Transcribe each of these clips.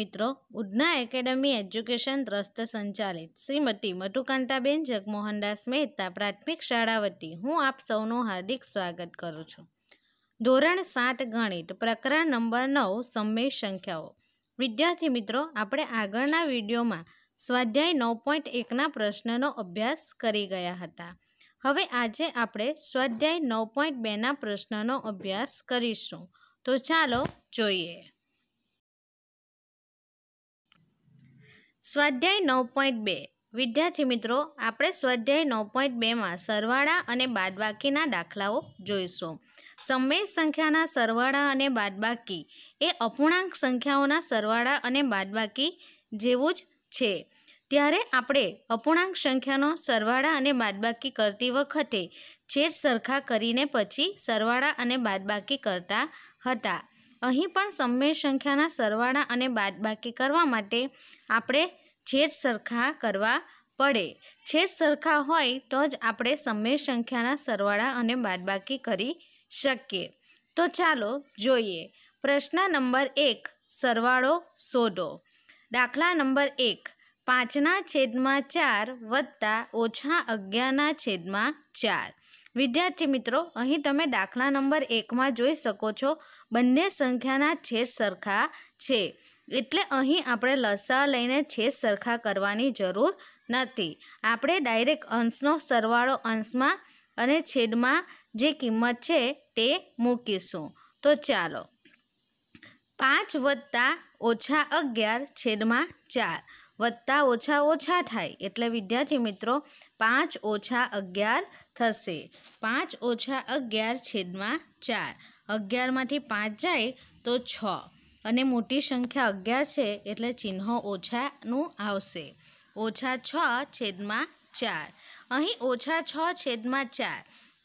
મિત્રો ઉડના academy education trust સંચાલિત શ્રીમતી મધુકાંતાબેન જગમોહનદાસ મહેતા પ્રાથમિક શાળા વતી હું આપ સૌનું હાર્દિક સ્વાગત કરું છું ધોરણ સાત ગણિત પ્રકરણ નંબર નવ સમય સંખ્યાઓ વિદ્યાર્થી મિત્રો આપણે આગળના વિડીયોમાં સ્વાધ્યાય નવ પોઈન્ટ એકના પ્રશ્નનો અભ્યાસ કરી ગયા હતા હવે આજે આપણે સ્વાધ્યાય નવ પોઈન્ટ બેના પ્રશ્નનો અભ્યાસ કરીશું તો ચાલો જોઈએ સ્વાધ્યાય નવ પોઈન્ટ બે વિદ્યાર્થી મિત્રો આપણે સ્વાધ્યાય નવ પોઈન્ટ બેમાં સરવાળા અને બાદબાકીના દાખલાઓ જોઈશું સમય સંખ્યાના સરવાળા અને બાદબાકી એ અપૂર્ણાંક સંખ્યાઓના સરવાળા અને બાદબાકી જેવું જ છે ત્યારે આપણે અપૂર્ણાંક સંખ્યાનો સરવાળા અને બાદબાકી કરતી વખતે છેદ સરખા કરીને પછી સરવાળા અને બાદબાકી કરતા હતા અહીં પણ સમય સંખ્યાના સરવાળા અને બાદબાકી કરવા માટે આપણે છેદ સરખા કરવા પડે છેદ સરખા હોય તો જ આપણે સમય સંખ્યાના સરવાળા અને બાદબાકી કરી શકીએ તો ચાલો જોઈએ પ્રશ્ન નંબર એક સરવાળો શોધો દાખલા નંબર એક પાંચના છેદમાં ચાર વત્તા ઓછા અગિયારના છેદમાં ચાર વિદ્યાર્થી મિત્રો અહીં તમે દાખલા નંબર એકમાં જોઈ શકો છો બંને સંખ્યાના છેદ સરખા છે એટલે અહીં આપણે લસા લઈને છેદ સરખા કરવાની જરૂર નથી આપણે ડાયરેક્ટ અંશનો સરવાળો અંશમાં અને છેદમાં જે કિંમત છે તે મૂકીશું તો ચાલો પાંચ વત્તા ઓછા અગિયાર છેદમાં ચાર વત્તા ઓછા ઓછા થાય એટલે વિદ્યાર્થી મિત્રો પાંચ ઓછા અગિયાર થશે પાંચ ઓછા અગિયાર છેદમાં ચાર અગિયારમાંથી પાંચ જાય તો છ અને મોટી સંખ્યા અગિયાર છે એટલે ચિહ્નો ઓછાનું આવશે ઓછા છ છેદમાં ચાર અહીં ઓછા છ છેદમાં ચાર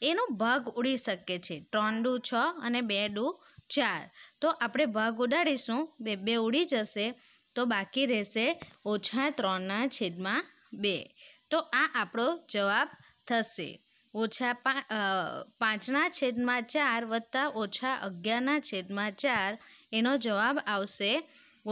એનો ભાગ ઉડી શકે છે ત્રણ ડુ છ અને બે ડુ ચાર તો આપણે ભાગ ઉડાડીશું બે બે ઉડી જશે તો બાકી રહેશે ઓછા ત્રણના છેદમાં બે તો આ આપણો જવાબ થશે ઓછા પાંચના છેદમાં ચાર વત્તા ઓછા અગિયારના છેદમાં ચાર એનો જવાબ આવશે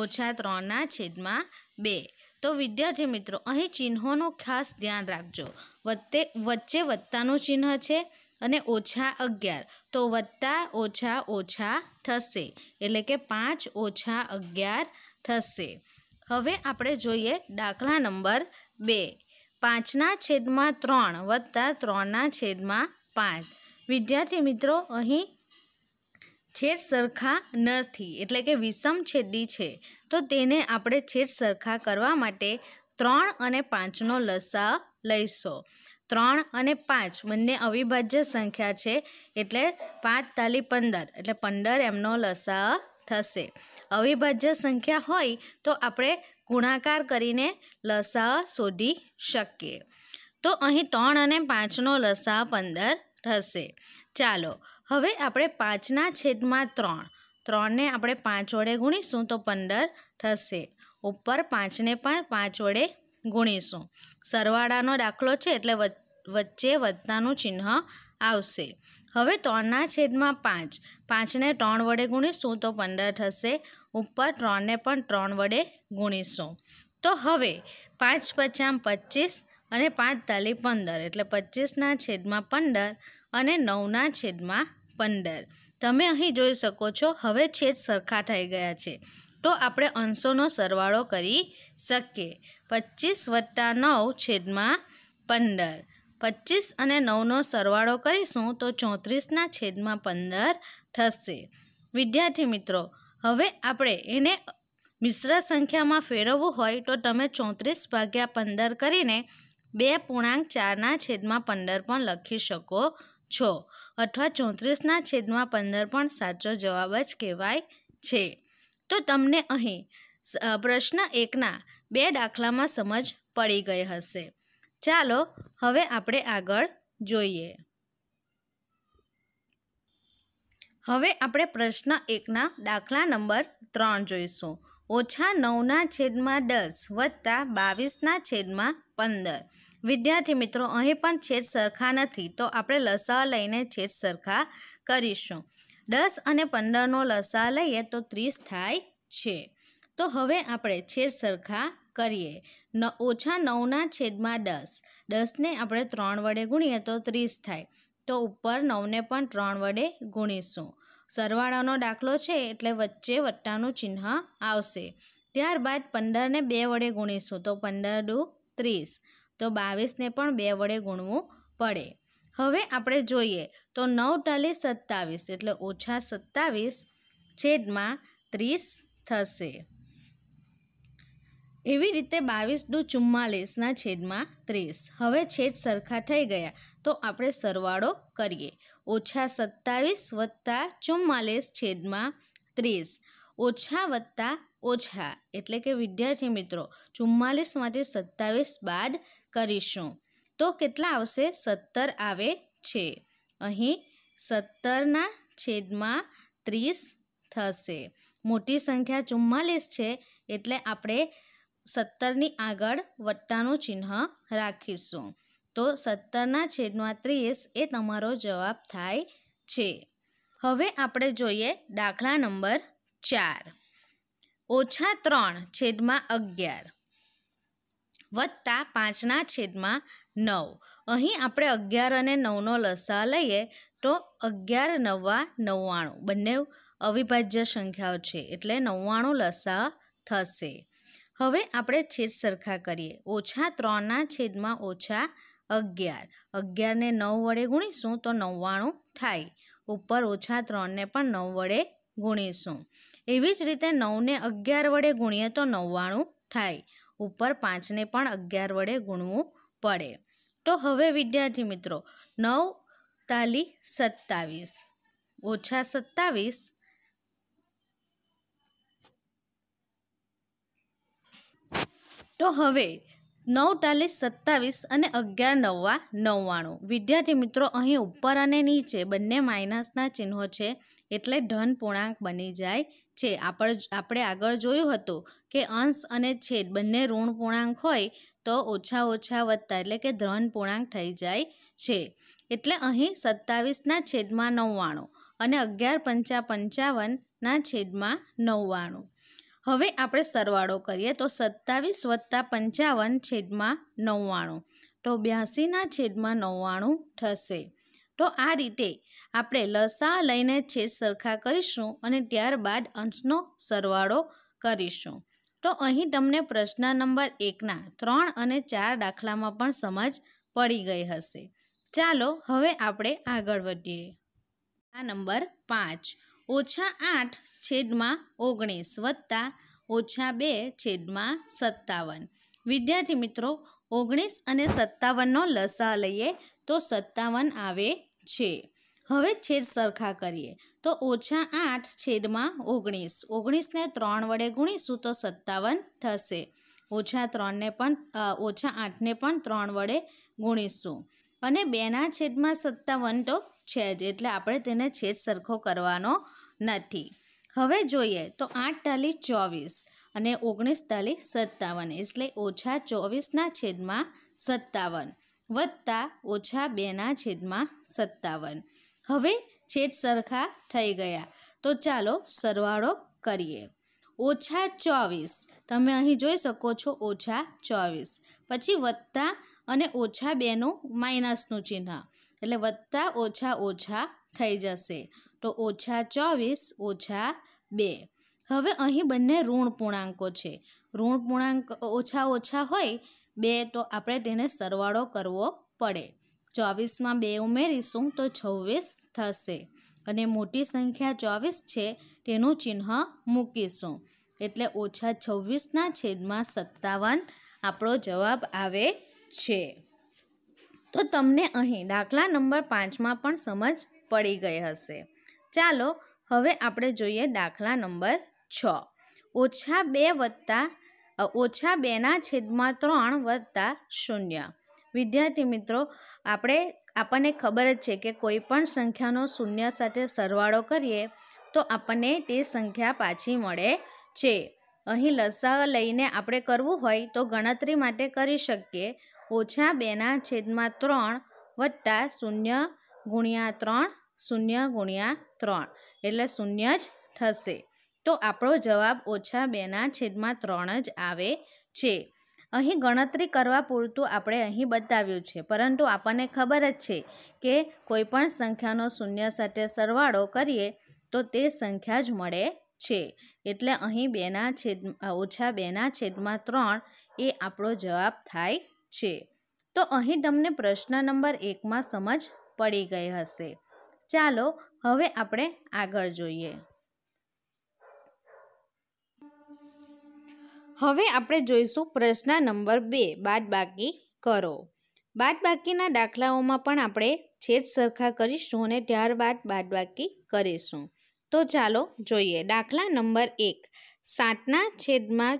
ઓછા ત્રણના છેદમાં બે તો વિદ્યાર્થી મિત્રો અહીં ચિહ્નોનું ખાસ ધ્યાન રાખજો વત્તે વચ્ચે વત્તાનું ચિહ્ન છે અને ઓછા અગિયાર તો વત્તા ઓછા ઓછા થશે એટલે કે પાંચ ઓછા અગિયાર થશે હવે આપણે જોઈએ દાખલા નંબર બે પાંચના છેદમાં ત્રણ વત્તા ત્રણના છેદમાં પાંચ વિદ્યાર્થી મિત્રો અહીં છેદ સરખા નથી એટલે કે વિષમ છેદી છે તો તેને આપણે છેદ સરખા કરવા માટે ત્રણ અને પાંચનો લસા લઈશો ત્રણ અને પાંચ બંને અવિભાજ્ય સંખ્યા છે એટલે પાંચ તાલી પંદર એટલે પંદર એમનો લસા થશે અવિભાજ્ય સંખ્યા હોય તો આપણે ગુણાકાર કરીને લસા શોધી શકીએ તો અહીં ત્રણ અને પાંચનો લસા પંદર થશે ચાલો હવે આપણે પાંચના છેદમાં ત્રણ ત્રણને આપણે પાંચ વડે ગુણીશું તો પંદર થશે ઉપર પાંચને પણ પાંચ વડે ગુણીશું સરવાળાનો દાખલો છે એટલે વચ્ચે વધતાનું ચિહ્ન આવશે હવે ત્રણના છેદમાં પાંચ પાંચને ત્રણ વડે ગુણીશું તો પંદર થશે ઉપર ત્રણને પણ ત્રણ વડે ગુણીશું તો હવે પાંચ પચામ પચીસ અને પાંચ તાલી પંદર એટલે પચીસના છેદમાં પંદર અને નવના છેદમાં પંદર તમે અહીં જોઈ શકો છો હવે છેદ સરખા થઈ ગયા છે તો આપણે અંશોનો સરવાળો કરી શકીએ પચીસ વત્તા નવ છેદમાં પંદર પચીસ અને નવનો સરવાળો કરીશું તો ચોત્રીસના છેદમાં પંદર થશે વિદ્યાર્થી મિત્રો હવે આપણે એને મિશ્ર સંખ્યામાં ફેરવવું હોય તો તમે ચોત્રીસ ભાગ્યા પંદર કરીને બે પૂર્ણાંક ચારના છેદમાં પંદર પણ લખી શકો છો અથવા ચોત્રીસના છેદમાં પંદર પણ સાચો જવાબ જ કહેવાય છે તો તમને અહીં પ્રશ્ન એકના બે દાખલામાં સમજ પડી ગઈ હશે ચાલો હવે આપણે આગળ જોઈએ હવે આપણે પ્રશ્ન એકના દાખલા નંબર ત્રણ જોઈશું ઓછા નવના છેદમાં દસ વત્તા બાવીસના છેદમાં પંદર વિદ્યાર્થી મિત્રો અહીં પણ છેદ સરખા નથી તો આપણે લસા લઈને છેદ સરખા કરીશું દસ અને પંદરનો લસા લઈએ તો ત્રીસ થાય છે તો હવે આપણે છેદ સરખા કરીએ ન ઓછા નવના છેદમાં દસ દસને આપણે ત્રણ વડે ગુણીએ તો ત્રીસ થાય તો ઉપર નવને પણ ત્રણ વડે ગુણીશું સરવાળાનો દાખલો છે એટલે વચ્ચે વટ્ટાનું ચિહ્ન આવશે ત્યારબાદ પંદરને બે વડે ગુણીશું તો પંદર દુ ત્રીસ તો બાવીસને પણ બે વડે ગુણવું પડે હવે આપણે જોઈએ તો નવ ટાલી સત્તાવીસ એટલે ઓછા સત્તાવીસ છેદમાં ત્રીસ થશે એવી રીતે બાવીસ દુ ચુમ્માલીસના છેદમાં ત્રીસ હવે છેદ સરખા થઈ ગયા તો આપણે સરવાળો કરીએ ઓછા સત્તાવીસ વત્તા ચુમ્માલીસ છેદમાં ત્રીસ ઓછા વત્તા ઓછા એટલે કે વિદ્યાર્થી મિત્રો ચુમ્માલીસમાંથી સત્તાવીસ બાદ કરીશું તો કેટલા આવશે સત્તર આવે છે અહીં સત્તરના છેદમાં ત્રીસ થશે મોટી સંખ્યા ચુમ્માલીસ છે એટલે આપણે સત્તરની આગળ વત્તાનું ચિહ્ન રાખીશું તો સત્તરના છેદમાં ત્રીસ એ તમારો જવાબ થાય છે હવે આપણે જોઈએ દાખલા નંબર ચાર ઓછા ત્રણ છેદમાં અગિયાર વત્તા પાંચના છેદમાં નવ અહીં આપણે અગિયાર અને નવનો લસા લઈએ તો અગિયાર નવા નવ્વાણું બંને અવિભાજ્ય સંખ્યાઓ છે એટલે નવ્વાણું લસા થશે હવે આપણે છેદ સરખા કરીએ ઓછા ત્રણના છેદમાં ઓછા અગિયાર અગિયારને નવ વડે ગુણીશું તો નવ્વાણું થાય ઉપર ઓછા ત્રણને પણ નવ વડે ગુણીશું એવી જ રીતે નવને અગિયાર વડે ગુણીએ તો નવ્વાણું થાય ઉપર પાંચને પણ અગિયાર વડે ગુણવું પડે તો હવે વિદ્યાર્થી મિત્રો નવ તાલી સત્તાવીસ ઓછા સત્તાવીસ તો હવે નવ ટાલીસ સત્તાવીસ અને અગિયાર નવ્વા નવ્વાણું વિદ્યાર્થી મિત્રો અહીં ઉપર અને નીચે બંને માઇનસના ચિહ્નો છે એટલે ધન પૂર્ણાંક બની જાય છે આપણે આગળ જોયું હતું કે અંશ અને છેદ બંને ઋણ પૂર્ણાંક હોય તો ઓછા ઓછા વધતા એટલે કે ધન પૂર્ણાંક થઈ જાય છે એટલે અહીં સત્તાવીસના છેદમાં નવ્વાણું અને અગિયાર પંચા પંચાવનના છેદમાં નવ્વાણું હવે આપણે સરવાળો કરીએ તો સત્તાવીસ વત્તા પંચાવન છેદમાં નવ્વાણું તો બ્યાસીના છેદમાં નવ્વાણું થશે તો આ રીતે આપણે લસા લઈને છેદ સરખા કરીશું અને ત્યારબાદ અંશનો સરવાળો કરીશું તો અહીં તમને પ્રશ્ન નંબર એકના ત્રણ અને ચાર દાખલામાં પણ સમજ પડી ગઈ હશે ચાલો હવે આપણે આગળ વધીએ આ નંબર પાંચ ઓછા આઠ છેદમાં ઓગણીસ વત્તા ઓછા બે છેદમાં સત્તાવન વિદ્યાર્થી મિત્રો ઓગણીસ અને સત્તાવનનો લસા લઈએ તો સત્તાવન આવે છે હવે છેદ સરખા કરીએ તો ઓછા આઠ છેદમાં ઓગણીસ ઓગણીસને ત્રણ વડે ગુણીશું તો સત્તાવન થશે ઓછા ત્રણને પણ ઓછા આઠને પણ ત્રણ વડે ગુણીશું અને બેના છેદમાં સત્તાવન તો છે જ એટલે આપણે તેને છેદ સરખો કરવાનો નથી હવે જોઈએ તો આઠ તાલી ચોવીસ અને ઓગણીસ તાલી સત્તાવન એટલે ઓછા ચોવીસના છેદમાં સત્તાવન વત્તા ઓછા બેના છેદમાં સત્તાવન હવે છેદ સરખા થઈ ગયા તો ચાલો સરવાળો કરીએ ઓછા ચોવીસ તમે અહીં જોઈ શકો છો ઓછા ચોવીસ પછી વત્તા અને ઓછા બેનું માઇનસનું ચિહ્ન એટલે વધતા ઓછા ઓછા થઈ જશે તો ઓછા ચોવીસ ઓછા બે હવે અહીં બંને ઋણ પૂર્ણાંકો છે ઋણ પૂર્ણાંક ઓછા ઓછા હોય બે તો આપણે તેને સરવાળો કરવો પડે ચોવીસમાં બે ઉમેરીશું તો છવ્વીસ થશે અને મોટી સંખ્યા ચોવીસ છે તેનું ચિહ્ન મૂકીશું એટલે ઓછા છવ્વીસના છેદમાં સત્તાવન આપણો જવાબ આવે છે તો તમને અહીં દાખલા નંબર પાંચમાં પણ સમજ પડી ગઈ હશે ચાલો હવે આપણે જોઈએ દાખલા નંબર છ ઓછા બે વત્તા ઓછા બેના છેદમાં ત્રણ વત્તા શૂન્ય વિદ્યાર્થી મિત્રો આપણે આપણને ખબર જ છે કે કોઈ પણ સંખ્યાનો શૂન્ય સાથે સરવાળો કરીએ તો આપણને તે સંખ્યા પાછી મળે છે અહીં લસા લઈને આપણે કરવું હોય તો ગણતરી માટે કરી શકીએ ઓછા બેના છેદમાં ત્રણ વત્તા શૂન્ય ગુણ્યા ત્રણ શૂન્ય ગુણ્યા ત્રણ એટલે શૂન્ય જ થશે તો આપણો જવાબ ઓછા બેના છેદમાં ત્રણ જ આવે છે અહીં ગણતરી કરવા પૂરતું આપણે અહીં બતાવ્યું છે પરંતુ આપણને ખબર જ છે કે કોઈપણ સંખ્યાનો શૂન્ય સાથે સરવાળો કરીએ તો તે સંખ્યા જ મળે છે એટલે અહીં બેના છેદ ઓછા બેના છેદમાં ત્રણ એ આપણો જવાબ થાય છે તો અહીં તમને પ્રશ્ન નંબર એકમાં સમજ પડી ગઈ હશે ચાલો હવે આપણે આગળ જોઈએ હવે આપણે જોઈશું પ્રશ્ન નંબર બે બાદબાકી કરો બાદબાકીના દાખલાઓમાં પણ આપણે છેદ સરખા કરીશું અને ત્યારબાદ બાદબાકી કરીશું તો ચાલો જોઈએ દાખલા નંબર એક સાતના છેદમાં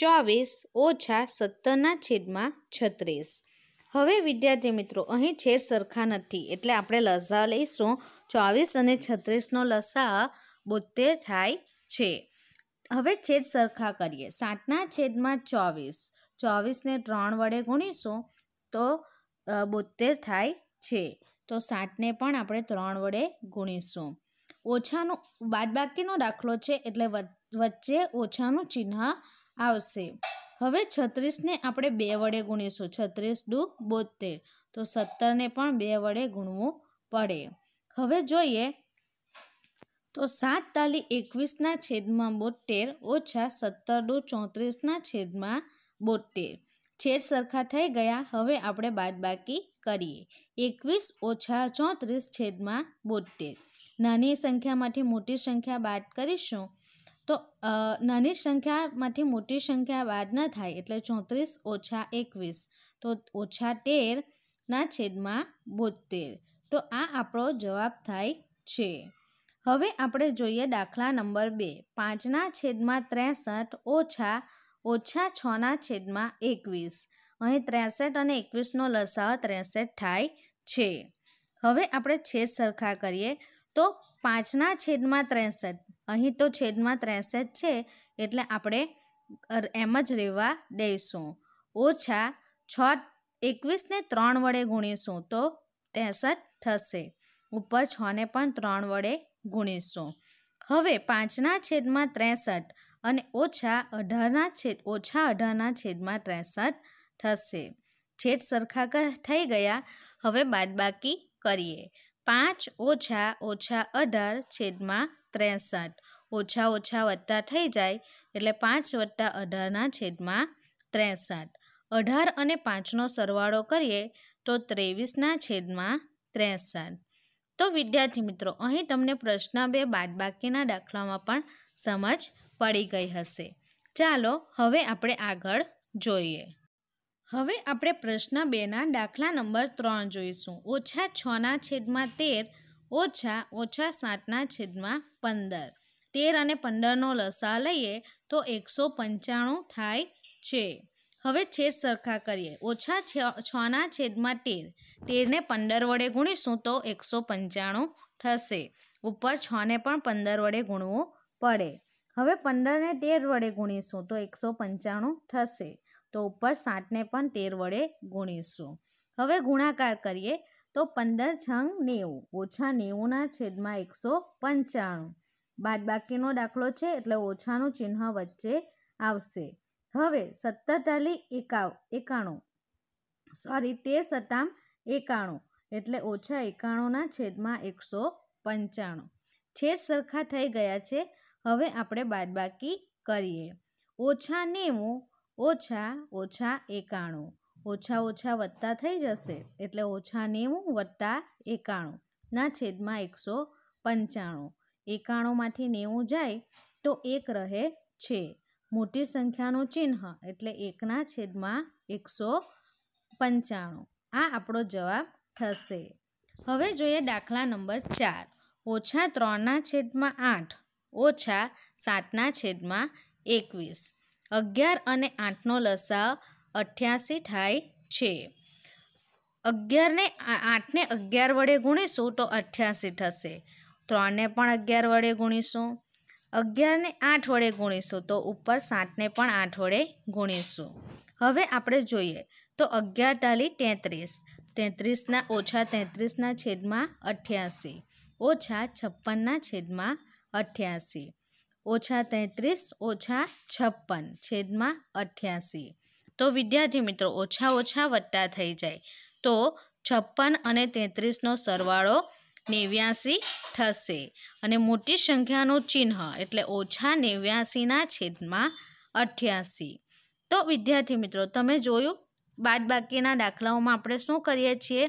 ચોવીસ ઓછા સત્તરના છેદમાં છત્રીસ હવે વિદ્યાર્થી મિત્રો અહીં છેદ સરખા નથી એટલે આપણે લસા લઈશું ચોવીસ અને છત્રીસનો લસા બોતેર થાય છે હવે છેદ સરખા કરીએ સાતના છેદમાં ચોવીસ ચોવીસને ત્રણ વડે ગુણીશું તો બોતેર થાય છે તો સાતને પણ આપણે ત્રણ વડે ગુણીશું ઓછાનો બાદબાકીનો દાખલો છે એટલે વચ્ચે ઓછાનું ચિહ્ન આવશે હવે છત્રીસને આપણે બે વડે ગુણીશું છત્રીસ ડુ બોતેર તો સત્તરને પણ બે વડે ગુણવું પડે હવે જોઈએ તો સાત તાલી એકવીસના છેદમાં બોતેર ઓછા સત્તર ડુ ચોત્રીસના છેદમાં બોતેર છેદ સરખા થઈ ગયા હવે આપણે બાદબાકી કરીએ એકવીસ ઓછા ચોત્રીસ છેદમાં બોતેર નાની સંખ્યામાંથી મોટી સંખ્યા બાદ કરીશું તો નાની સંખ્યામાંથી મોટી સંખ્યા બાદ ન થાય એટલે ચોત્રીસ ઓછા એકવીસ તો ઓછા તેરના છેદમાં બોતેર તો આ આપણો જવાબ થાય છે હવે આપણે જોઈએ દાખલા નંબર બે પાંચના છેદમાં ત્રેસઠ ઓછા ઓછા છના છેદમાં એકવીસ અહીં ત્રેસઠ અને એકવીસનો લસાવ ત્રેસઠ થાય છે હવે આપણે છેદ સરખા કરીએ તો પાંચના છેદમાં ત્રેસઠ અહીં તો છેદમાં ત્રેસઠ છે એટલે આપણે એમ જ રહેવા દઈશું ઓછા છ એકવીસને ત્રણ વડે ગુણીશું તો ત્રેસઠ થશે ઉપર છને પણ ત્રણ વડે ગુણીશું હવે પાંચના છેદમાં ત્રેસઠ અને ઓછા અઢારના છેદ ઓછા અઢારના છેદમાં ત્રેસઠ થશે છેદ સરખા થઈ ગયા હવે બાદબાકી કરીએ પાંચ ઓછા ઓછા અઢાર છેદમાં ત્રેસઠ ઓછા ઓછા વત્તા થઈ જાય એટલે પાંચ વત્તા અઢારના છેદમાં ત્રેસઠ અઢાર અને પાંચનો સરવાળો કરીએ તો ત્રેવીસના છેદમાં ત્રેસઠ તો વિદ્યાર્થી મિત્રો અહીં તમને પ્રશ્ન બે બાદબાકીના દાખલામાં પણ સમજ પડી ગઈ હશે ચાલો હવે આપણે આગળ જોઈએ હવે આપણે પ્રશ્ન બેના દાખલા નંબર ત્રણ જોઈશું ઓછા છના છેદમાં તેર ઓછા ઓછા સાતના છેદમાં પંદર તેર અને પંદરનો લસા લઈએ તો એકસો પંચાણું થાય છે હવે છેદ સરખા કરીએ ઓછા છના છેદમાં તેર તેરને પંદર વડે ગુણીશું તો એકસો પંચાણું થશે ઉપર છને પણ પંદર વડે ગુણવું પડે હવે પંદરને તેર વડે ગુણીશું તો એકસો પંચાણું થશે તો ઉપર સાતને પણ તેર વડે ગુણીશું હવે ગુણાકાર કરીએ તો પંદર છંગ નેવું ઓછા નેવુંના છેદમાં એકસો પંચાણું બાદબાકીનો દાખલો છે એટલે ઓછાનું ચિહ્ન વચ્ચે આવશે હવે સત્તર ટાલી એકાવ એકાણું સોરી તેર સતામ એકાણું એટલે ઓછા એકાણુંના છેદમાં એકસો પંચાણું છેદ સરખા થઈ ગયા છે હવે આપણે બાદબાકી કરીએ ઓછા નેવું ઓછા ઓછા એકાણું ઓછા ઓછા વત્તા થઈ જશે એટલે ઓછા નેવું વત્તા એકાણુંના છેદમાં એકસો પંચાણું એકાણુંમાંથી નેવું જાય તો એક રહે છે મોટી સંખ્યાનું ચિહ્ન એટલે એકના છેદમાં એકસો પંચાણું આ આપણો જવાબ થશે હવે જોઈએ દાખલા નંબર ચાર ઓછા ત્રણના છેદમાં આઠ ઓછા સાતના છેદમાં એકવીસ અગિયાર અને આઠનો લસા અઠ્યાસી થાય છે અગિયારને આઠને અગિયાર વડે ગુણીશું તો અઠ્યાસી થશે ત્રણને પણ અગિયાર વડે ગુણીશું અગિયારને આઠ વડે ગુણીશું તો ઉપર સાતને પણ આઠ વડે ગુણીશું હવે આપણે જોઈએ તો અગિયાર ટાલી તેત્રીસ તેત્રીસના ઓછા તેત્રીસના છેદમાં અઠ્યાસી ઓછા છપ્પનના છેદમાં અઠ્યાસી ઓછા તેત્રીસ ઓછા છપ્પન છેદમાં અઠ્યાસી તો વિદ્યાર્થી મિત્રો ઓછા ઓછા વધતા થઈ જાય તો છપ્પન અને તેત્રીસનો સરવાળો નેવ્યાસી થશે અને મોટી સંખ્યાનું ચિહ્ન એટલે ઓછા નેવ્યાસીના છેદમાં અઠ્યાસી તો વિદ્યાર્થી મિત્રો તમે જોયું બાદબાકીના દાખલાઓમાં આપણે શું કરીએ છીએ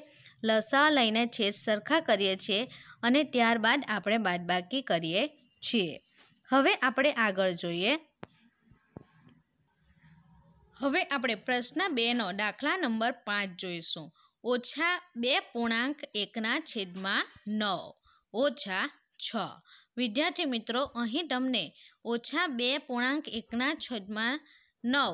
લસા લઈને છેદ સરખા કરીએ છીએ અને ત્યારબાદ આપણે બાદબાકી કરીએ છીએ હવે આપણે આગળ જોઈએ હવે આપણે પ્રશ્ન બેનો દાખલા નંબર પાંચ જોઈશું ઓછા બે પૂર્ણાંક એકના છેદમાં નવ ઓછા છ વિદ્યાર્થી મિત્રો અહીં તમને ઓછા બે પૂર્ણાંક એકના છેદમાં નવ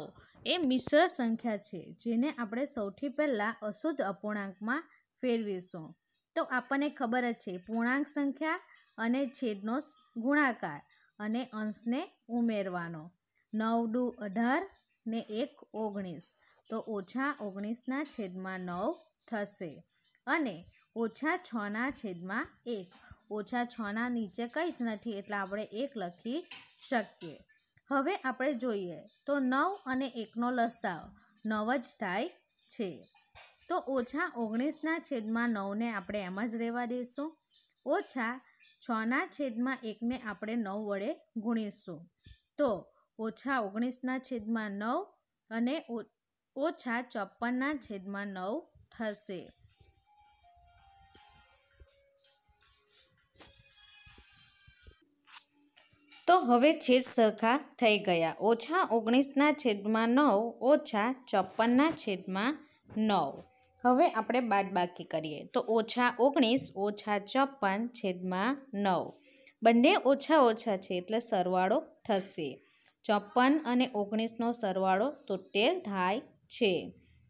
એ મિશ્ર સંખ્યા છે જેને આપણે સૌથી પહેલાં અશુદ્ધ અપૂર્ણાંકમાં ફેરવીશું તો આપણને ખબર જ છે પૂર્ણાંક સંખ્યા અને છેદનો ગુણાકાર અને અંશને ઉમેરવાનો નવ ડુ અઢાર ને એક ઓગણીસ તો ઓછા ઓગણીસના છેદમાં નવ થશે અને ઓછા છના છેદમાં એક ઓછા છના નીચે કંઈ જ નથી એટલે આપણે એક લખી શકીએ હવે આપણે જોઈએ તો નવ અને એકનો લસાવ નવ જ થાય છે તો ઓછા ઓગણીસના છેદમાં નવને આપણે એમ જ રહેવા દઈશું ઓછા છના છેદમાં એકને આપણે નવ વડે ગુણીશું તો ઓછા ઓગણીસના છેદમાં નવ અને ઓછા ચોપનના છેદમાં નવ થશે તો હવે છેદ સરખા થઈ ગયા ઓછા ઓગણીસના છેદમાં નવ ઓછા ચોપનના છેદમાં નવ હવે આપણે બાદબાકી કરીએ તો ઓછા ઓગણીસ ઓછા ચોપન છેદમાં નવ બંને ઓછા ઓછા છે એટલે સરવાળો થશે ચોપન અને ઓગણીસનો સરવાળો તોતેર થાય છે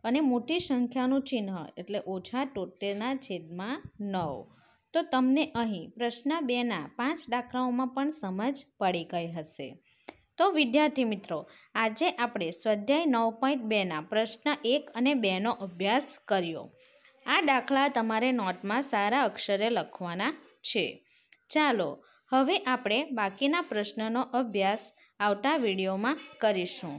અને મોટી સંખ્યાનું ચિહ્ન એટલે ઓછા તોતેરના છેદમાં નવ તો તમને અહીં પ્રશ્ન બેના પાંચ દાખલાઓમાં પણ સમજ પડી ગઈ હશે તો વિદ્યાર્થી મિત્રો આજે આપણે સ્વાધ્યાય નવ પોઈન્ટ બેના પ્રશ્ન એક અને બેનો અભ્યાસ કર્યો આ દાખલા તમારે નોટમાં સારા અક્ષરે લખવાના છે ચાલો હવે આપણે બાકીના પ્રશ્નનો અભ્યાસ આવતા વિડીયોમાં કરીશું